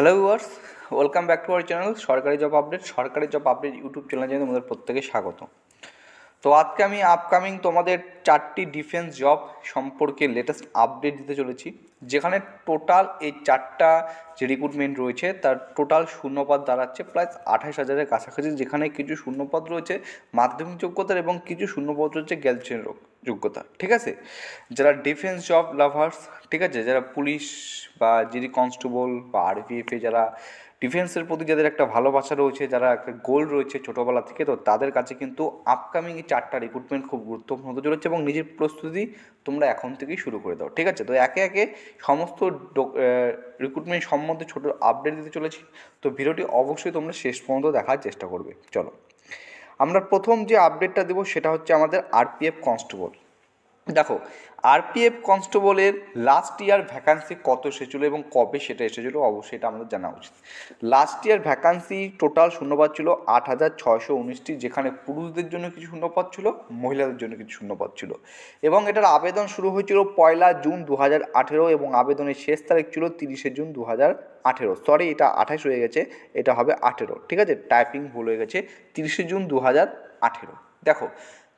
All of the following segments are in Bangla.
hello viewers welcome back to our channel সরকারি জব আপডেট সরকারি জব আপডেট ইউটিউব চ্যানেল জানিয়ে তোমাদের প্রত্যেকে স্বাগত তো আজকে আমি আপকামিং তোমাদের চারটি ডিফেন্স জব সম্পর্কে লেটেস্ট আপডেট দিতে চলেছি যেখানে টোটাল এই চারটা যে রিক্রুটমেন্ট রয়েছে তার টোটাল শূন্যপদ দাঁড়াচ্ছে প্রায় আঠাশ হাজারের কাছাকাছি যেখানে কিছু শূন্যপদ রয়েছে মাধ্যমিক যোগ্যতার এবং কিছু শূন্যপদ রয়েছে গ্যালচেন রোগ যোগ্যতা ঠিক আছে যারা ডিফেন্স জব লাভার্স ঠিক আছে যারা পুলিশ বা যিনি কনস্টেবল বা আরপিএফে যারা ডিফেন্সের প্রতি যাদের একটা ভালোবাসা রয়েছে যারা একটা গোল রয়েছে ছোটোবেলা থেকে তো তাদের কাছে কিন্তু আপকামিং এই চারটা রিক্রুটমেন্ট খুব গুরুত্বপূর্ণ হতে চলেছে এবং নিজের প্রস্তুতি তোমরা এখন থেকেই শুরু করে দাও ঠিক আছে তো একে একে সমস্ত রিক্রুটমেন্ট সম্বন্ধে ছোটো আপডেট দিতে চলেছি তো ভিডিওটি অবশ্যই তোমরা শেষ পর্যন্ত দেখার চেষ্টা করবে চলো আমরা প্রথম যে আপডেটটা দেবো সেটা হচ্ছে আমাদের আরপিএফ কনস্টেবল দেখো আরপিএফ কনস্টেবলের লাস্ট ইয়ার ভ্যাকান্সি কত এসেছিলো এবং কবে সেটা এসেছিলো অবশ্যই এটা আমাদের জানা উচিত লাস্ট ইয়ার ভ্যাকান্সি টোটাল শূন্যপদ ছিল আট হাজার ছয়শো উনিশটি যেখানে পুরুষদের জন্য কিছু শূন্যপদ ছিল মহিলাদের জন্য কিছু শূন্যপদ ছিল এবং এটার আবেদন শুরু হয়েছিল পয়লা জুন দু হাজার আঠেরো এবং আবেদনের শেষ তারিখ ছিল তিরিশে জুন দু হাজার আঠেরো সরি এটা আঠাশ হয়ে গেছে এটা হবে আঠেরো ঠিক আছে টাইপিং ভুল হয়ে গেছে তিরিশে জুন দু হাজার আঠেরো দেখো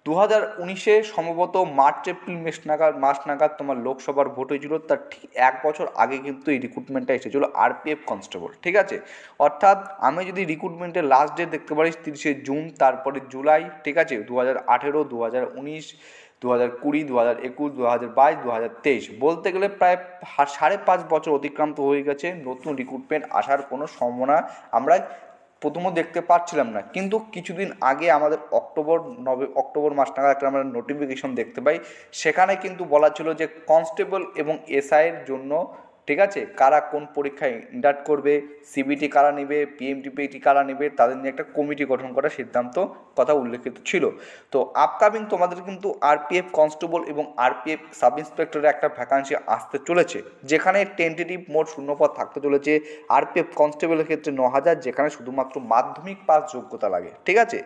দু হাজার উনিশে সম্ভবত মার্চ এপ্রিল মেস নাগাদ মাস নাগাদ তোমার লোকসভার ভোট হয়েছিল তার ঠিক এক বছর আগে কিন্তু এই রিক্রুটমেন্টটা পি আরপিএফ কনস্টেবল ঠিক আছে অর্থাৎ আমি যদি রিক্রুটমেন্টের লাস্ট ডেট দেখতে পারি তিরিশে জুন তারপরে জুলাই ঠিক আছে দু হাজার আঠেরো দু হাজার উনিশ দু হাজার কুড়ি দু হাজার একুশ দু হাজার বাইশ দু হাজার তেইশ বলতে গেলে প্রায় সাড়ে পাঁচ বছর অতিক্রান্ত হয়ে গেছে নতুন রিক্রুটমেন্ট আসার কোনো সম্ভাবনা আমরা প্রথমও দেখতে পাচ্ছিলাম না কিন্তু কিছুদিন আগে আমাদের অক্টোবর নভে অক্টোবর মাস নাগাদ একটা আমরা নোটিফিকেশন দেখতে পাই সেখানে কিন্তু বলা ছিল যে কনস্টেবল এবং এসআইয়ের জন্য ঠিক আছে কারা কোন পরীক্ষায় ইন্ডাক্ট করবে সিবিটি কারা নেবে পিএমটিপিটি কারা নেবে তাদের নিয়ে একটা কমিটি গঠন করার সিদ্ধান্ত কথা উল্লেখিত ছিল তো আপকামিং তোমাদের কিন্তু আরপিএফ কনস্টেবল এবং আরপিএফ সাব ইন্সপেক্টরের একটা ভ্যাকান্সি আসতে চলেছে যেখানে টেন্টেটিভ মোট শূন্যপদ থাকতে চলেছে আরপিএফ কনস্টেবলের ক্ষেত্রে ন হাজার যেখানে শুধুমাত্র মাধ্যমিক পাস যোগ্যতা লাগে ঠিক আছে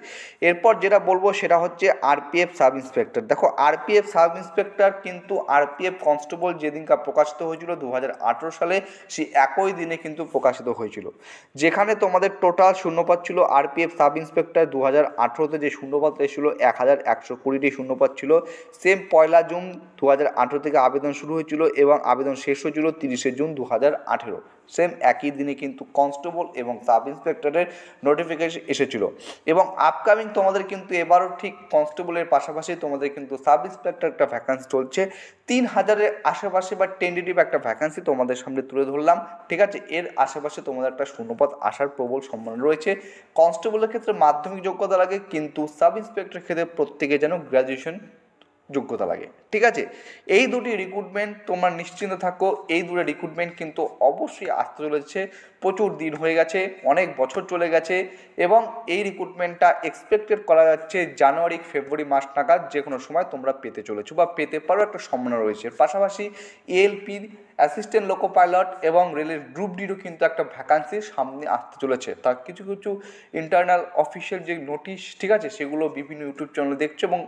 এরপর যেটা বলবো সেটা হচ্ছে আরপিএফ সাব ইন্সপেক্টর দেখো আরপিএফ সাব ইন্সপেক্টর কিন্তু আরপিএফ কনস্টেবল যেদিনকার প্রকাশিত হয়েছিল দু হাজার আঠেরো সালে সেই একই দিনে কিন্তু প্রকাশিত হয়েছিল যেখানে তোমাদের টোটাল শূন্যপাত ছিল আরপিএফ সাব ইন্সপেক্টর দু হাজার আঠেরোতে যে শূন্যপাত এসেছিল এক হাজার একশো কুড়িটি শূন্যপাত ছিল সেম পয়লা জুন দু হাজার আঠেরো থেকে আবেদন শুরু হয়েছিল এবং আবেদন শেষ হয়েছিল তিরিশে জুন দু হাজার আঠেরো সেম একই দিনে কিন্তু কনস্টেবল এবং সাব ইন্সপেক্টরের নোটিফিকেশন এসেছিল এবং আপকামিং তোমাদের কিন্তু এবারও ঠিক কনস্টেবলের পাশাপাশি তোমাদের কিন্তু সাব ইন্সপেক্টর একটা ভ্যাকান্সি চলছে তিন হাজারের আশেপাশে বা টেন্ডেটিভ একটা ভ্যাকান্সি তোমাদের সামনে তুলে ধরলাম ঠিক আছে এর আশেপাশে তোমাদের একটা শূন্যপদ আসার প্রবল সম্মান রয়েছে কনস্টেবলের ক্ষেত্রে মাধ্যমিক যোগ্যতা লাগে কিন্তু সাব ইন্সপেক্টরের ক্ষেত্রে প্রত্যেকে যেন গ্র্যাজুয়েশন যোগ্যতা লাগে ঠিক আছে এই দুটি রিক্রুটমেন্ট তোমরা নিশ্চিন্ত থাকো এই দুটো রিক্রুটমেন্ট কিন্তু অবশ্যই আসতে চলেছে প্রচুর দিন হয়ে গেছে অনেক বছর চলে গেছে এবং এই রিক্রুটমেন্টটা এক্সপেক্টেড করা যাচ্ছে জানুয়ারি ফেব্রুয়ারি মাস নাগাদ যে কোনো সময় তোমরা পেতে চলেছো বা পেতে পারো একটা সম্ভাবনা রয়েছে পাশাপাশি এলপি অ্যাসিস্ট্যান্ট লোকো পাইলট এবং রেলের গ্রুপ ডিরও কিন্তু একটা ভ্যাকান্সি সামনে আসতে চলেছে তার কিছু কিছু ইন্টারনাল অফিসিয়াল যে নোটিশ ঠিক আছে সেগুলো বিভিন্ন ইউটিউব চ্যানেলে দেখছো এবং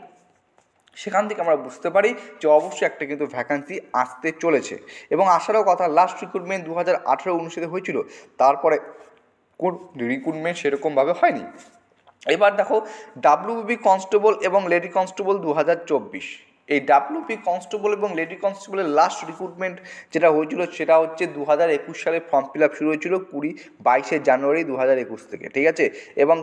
সেখান থেকে আমরা বুঝতে পারি যে অবশ্যই একটা কিন্তু ভ্যাকান্সি আসতে চলেছে এবং আসারও কথা লাস্ট রিক্রুটমেন্ট দু হাজার আঠেরো অনুষ্ঠিত হয়েছিল তারপরে কোন রিক্রুটমেন্ট সেরকমভাবে হয়নি এবার দেখো ডাব্লিউবি কনস্টেবল এবং লেডি কনস্টেবল দু হাজার চব্বিশ এই ডাব্লিউপি কনস্টেবল এবং লেডি কনস্টেবলের লাস্ট রিক্রুটমেন্ট যেটা হয়েছিল সেটা হচ্ছে দু হাজার একুশ সালে ফর্ম ফিল আপ শুরু হয়েছিল কুড়ি বাইশে জানুয়ারি দু হাজার একুশ থেকে ঠিক আছে এবং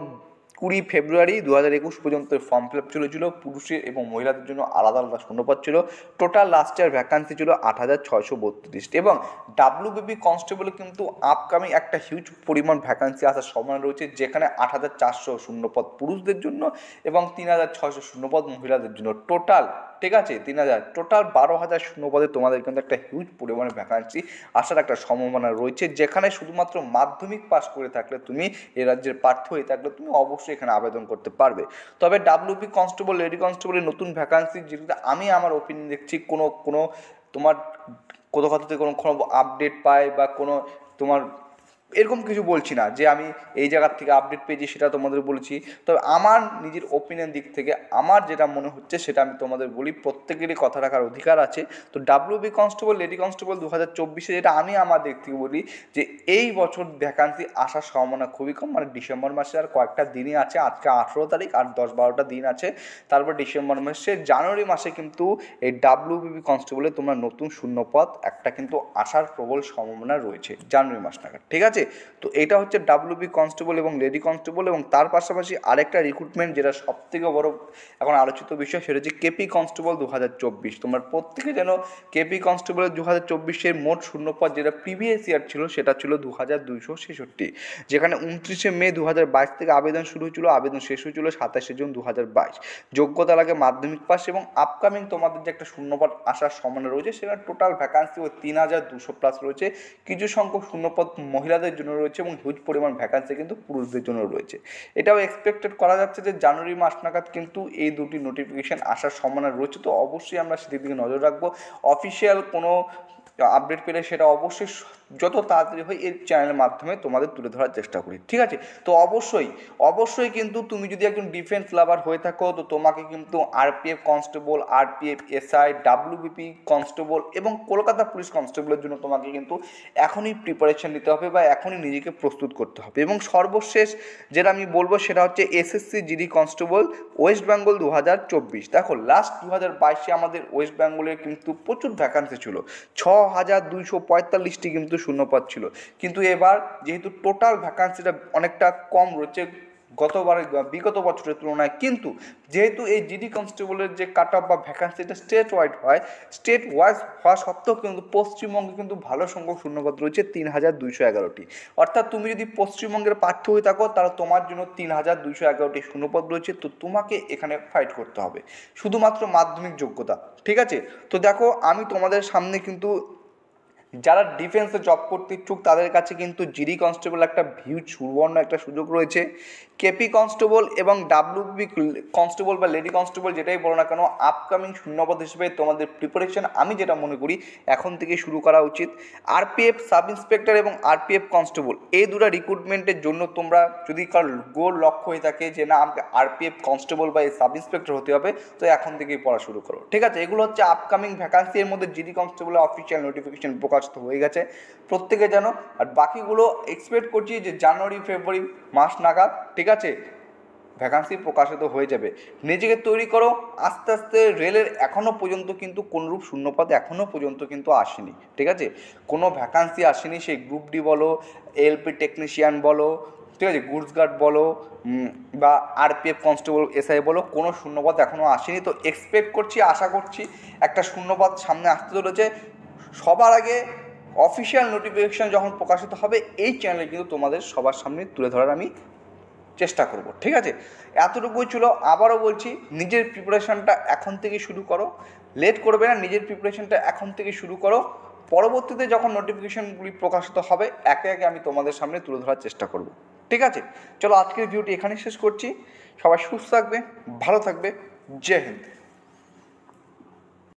কুড়ি ফেব্রুয়ারি দু হাজার একুশ পর্যন্ত ফর্ম ফিল আপ চলেছিল পুরুষের এবং মহিলাদের জন্য আলাদা আলাদা শূন্যপদ ছিল টোটাল লাস্ট ইয়ার ভ্যাকান্সি ছিল আট হাজার ছয়শো বত্রিশটি এবং ডাব্লিউবিপি কনস্টেবল কিন্তু আপকামিং একটা হিউজ পরিমাণ ভ্যাকান্সি আসার সম্ভাবনা রয়েছে যেখানে আট হাজার চারশো শূন্যপদ পুরুষদের জন্য এবং তিন হাজার ছয়শো শূন্যপদ মহিলাদের জন্য টোটাল ঠিক আছে তিন হাজার টোটাল বারো হাজার শূন্যপদে তোমাদের কিন্তু একটা হিউজ পরিমাণে ভ্যাকান্সি আসার একটা সম্ভাবনা রয়েছে যেখানে শুধুমাত্র মাধ্যমিক পাস করে থাকলে তুমি এ রাজ্যের প্রার্থী হয়ে থাকলে তুমি অবশ্যই এখানে আবেদন করতে পারবে তবে ডাব্লিউপি কনস্টেবল লেডি কনস্টেবলের নতুন ভ্যাকান্সি যেটা আমি আমার ওপিনিয়ন দেখছি কোনো কোনো তোমার কোথাও থেকে কোনো আপডেট পায় বা কোনো তোমার এরকম কিছু বলছি না যে আমি এই জায়গার থেকে আপডেট পেয়েছি সেটা তোমাদের বলেছি তবে আমার নিজের ওপিনিয়ন দিক থেকে আমার যেটা মনে হচ্ছে সেটা আমি তোমাদের বলি প্রত্যেকেরই কথা রাখার অধিকার আছে তো বি কনস্টেবল লেডি কনস্টেবল দু হাজার চব্বিশে যেটা আমি আমার দিক থেকে বলি যে এই বছর ভ্যাকান্সি আসার সম্ভাবনা খুবই কম মানে ডিসেম্বর মাসে আর কয়েকটা দিনই আছে আজকে আঠেরো তারিখ আর দশ বারোটা দিন আছে তারপর ডিসেম্বর মাসে জানুয়ারি মাসে কিন্তু এই ডাব্লিউ বি কনস্টেবলে তোমরা নতুন শূন্যপদ একটা কিন্তু আসার প্রবল সম্ভাবনা রয়েছে জানুয়ারি মাস নাগাদ ঠিক আছে তো এটা হচ্ছে বি কনস্টেবল এবং লেডি কনস্টেবল এবং তার পাশাপাশি আরেকটা রিক্রুটমেন্ট যেটা সবথেকে বড় এখন আলোচিত বিষয় সেটা হচ্ছে কেপি কনস্টেবল দু হাজার চব্বিশ তোমার প্রত্যেকে যেন কেপি কনস্টেবল দু হাজার চব্বিশের মোট শূন্যপদ যেটা প্রিভিয়াস ইয়ার ছিল সেটা ছিল দু হাজার দুইশো ছেষট্টি যেখানে উনত্রিশে মে দু হাজার বাইশ থেকে আবেদন শুরু হয়েছিল আবেদন শেষ হয়েছিল সাতাশে জুন দু হাজার বাইশ যোগ্যতা লাগে মাধ্যমিক পাস এবং আপকামিং তোমাদের যে একটা শূন্যপদ আসার সম্মান রয়েছে সেখানে টোটাল ভ্যাকান্সি ওই তিন হাজার দুশো প্লাস রয়েছে কিছু সংখ্যক শূন্যপদ মহিলাদের মহিলাদের জন্য রয়েছে এবং হিউজ পরিমাণ ভ্যাকান্সি কিন্তু পুরুষদের জন্য রয়েছে এটাও এক্সপেক্টেড করা যাচ্ছে যে জানুয়ারি মাস নাগাদ কিন্তু এই দুটি নোটিফিকেশান আসার সম্ভাবনা রয়েছে তো অবশ্যই আমরা সেদিক দিকে নজর রাখবো অফিসিয়াল কোনো আপডেট পেলে সেটা অবশ্যই যত তাড়াতাড়ি হয় এই চ্যানেলের মাধ্যমে তোমাদের তুলে ধরার চেষ্টা করি ঠিক আছে তো অবশ্যই অবশ্যই কিন্তু তুমি যদি একজন ডিফেন্স লাভার হয়ে থাকো তো তোমাকে কিন্তু RPF constable RPF SI WBP constable এবং কলকাতা পুলিশ কনস্টেবলের জন্য তোমাকে কিন্তু এখনই প্রিপারেশান নিতে হবে বা এখনই নিজেকে প্রস্তুত করতে হবে এবং সর্বশেষ যেটা আমি বলবো সেটা হচ্ছে SSC GD constable West Bengal দু হাজার চব্বিশ দেখো লাস্ট দু হাজার বাইশে আমাদের ওয়েস্ট বেঙ্গলের কিন্তু প্রচুর ভ্যাকান্সি ছিল ছ হাজার দুইশো পঁয়তাল্লিশটি কিন্তু পদ ছিল কিন্তু এবার যেহেতু টোটাল ভ্যাকান্সিটা অনেকটা কম রয়েছে গতবার বিগত বছরের তুলনায় কিন্তু যেহেতু এই জিডি কনস্টেবলের যে কাট অফ বা ভ্যাকান্সিটা স্টেট ওয়াইড হয় স্টেট ওয়াইজ হওয়া সত্ত্বেও কিন্তু পশ্চিমবঙ্গে কিন্তু ভালো সংখ্যক শূন্যপদ রয়েছে তিন হাজার দুইশো এগারোটি অর্থাৎ তুমি যদি পশ্চিমবঙ্গের পাঠ্য হয়ে থাকো তাহলে তোমার জন্য তিন হাজার দুইশো এগারোটি শূন্যপদ রয়েছে তো তোমাকে এখানে ফাইট করতে হবে শুধুমাত্র মাধ্যমিক যোগ্যতা ঠিক আছে তো দেখো আমি তোমাদের সামনে কিন্তু যারা ডিফেন্সে জব করতে ইচ্ছুক তাদের কাছে কিন্তু জিডি কনস্টেবল একটা ভিউজ সুবর্ণ একটা সুযোগ রয়েছে কেপি কনস্টেবল এবং ডাব্লিউবি কনস্টেবল বা লেডি কনস্টেবল যেটাই বলো না কেন আপকামিং শূন্যপদ হিসেবে তোমাদের প্রিপারেশন আমি যেটা মনে করি এখন থেকে শুরু করা উচিত আরপিএফ সাব ইন্সপেক্টর এবং আরপিএফ কনস্টেবল এই দুটা রিক্রুটমেন্টের জন্য তোমরা যদি কার গোল লক্ষ্য হয়ে থাকে যে না আমাকে আরপিএফ কনস্টেবল বা সাব ইন্সপেক্টর হতে হবে তো এখন থেকেই পড়া শুরু করো ঠিক আছে এগুলো হচ্ছে আপকামিং ভ্যাকান্সি এর মধ্যে জিডি কনস্টেবলের অফিসিয়াল নোটিফিকেশন প্রকাশ সূর্যাস্ত হয়ে গেছে প্রত্যেকে যেন আর বাকিগুলো এক্সপেক্ট করছি যে জানুয়ারি ফেব্রুয়ারি মাস নাগাদ ঠিক আছে ভ্যাকান্সি প্রকাশিত হয়ে যাবে নিজেকে তৈরি করো আস্তে আস্তে রেলের এখনও পর্যন্ত কিন্তু কোনরূপ শূন্যপদ এখনও পর্যন্ত কিন্তু আসেনি ঠিক আছে কোনো ভ্যাকান্সি আসেনি সেই গ্রুপ ডি বলো এলপি টেকনিশিয়ান বলো ঠিক আছে গুডস গার্ড বলো বা আরপিএফ কনস্টেবল এসআই বলো কোনো শূন্যপদ এখনও আসেনি তো এক্সপেক্ট করছি আশা করছি একটা শূন্যপদ সামনে আসতে চলেছে সবার আগে অফিসিয়াল নোটিফিকেশান যখন প্রকাশিত হবে এই চ্যানেলে কিন্তু তোমাদের সবার সামনে তুলে ধরার আমি চেষ্টা করব ঠিক আছে এতটুকুই ছিল আবারও বলছি নিজের প্রিপারেশানটা এখন থেকে শুরু করো লেট করবে না নিজের প্রিপারেশানটা এখন থেকে শুরু করো পরবর্তীতে যখন নোটিফিকেশানগুলি প্রকাশিত হবে একে একে আমি তোমাদের সামনে তুলে ধরার চেষ্টা করব ঠিক আছে চলো আজকের ভিডিওটি এখানেই শেষ করছি সবাই সুস্থ থাকবে ভালো থাকবে জয় হিন্দ